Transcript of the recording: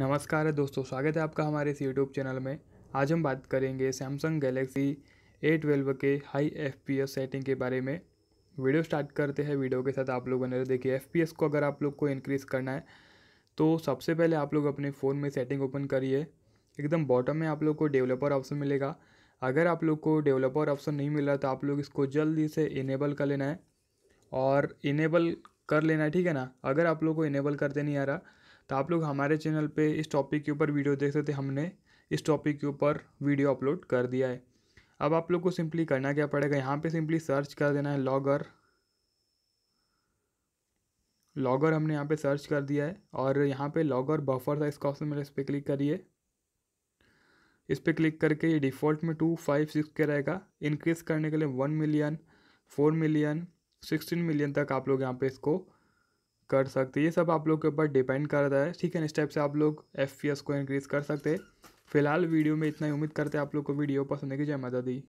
नमस्कार है दोस्तों स्वागत है आपका हमारे इस यूट्यूब चैनल में आज हम बात करेंगे सैमसंग गैलेक्सी ए ट्वेल्व के हाई एफ सेटिंग के बारे में वीडियो स्टार्ट करते हैं वीडियो के साथ आप लोगों ने देखिए एफ को अगर आप लोग को इनक्रीज़ करना है तो सबसे पहले आप लोग अपने फ़ोन में सेटिंग ओपन करिए एकदम बॉटम में आप लोग को डेवलपर ऑप्शन मिलेगा अगर आप लोग को डेवलपर ऑप्शन नहीं मिल रहा तो आप लोग इसको जल्दी से इनेबल कर लेना है और इनेबल कर लेना है ठीक है ना अगर आप लोग को इनेबल करते नहीं आ रहा तो आप लोग हमारे चैनल पे इस टॉपिक के ऊपर वीडियो देख सकते हमने इस टॉपिक के ऊपर वीडियो अपलोड कर दिया है अब आप लोग को सिंपली करना क्या पड़ेगा यहाँ पे सिंपली सर्च कर देना है लॉगर लॉगर हमने यहाँ पे सर्च कर दिया है और यहाँ पे लॉगर बफर था इसका ऑप्शन मेरे इस पर क्लिक करिए इस पर क्लिक करके ये डिफ़ॉल्ट में टू फाइव सिक्स के रहेगा इंक्रीज़ करने के लिए one million four million sixteen million तक आप लोग यहाँ पे इसको कर सकते ये सब आप लोग के ऊपर डिपेंड करता है ठीक है स्टेप से आप लोग एफ को इंक्रीज़ कर सकते फिलहाल वीडियो में इतना ही उम्मीद करते हैं आप लोग को वीडियो पसंद है कि जय माता दी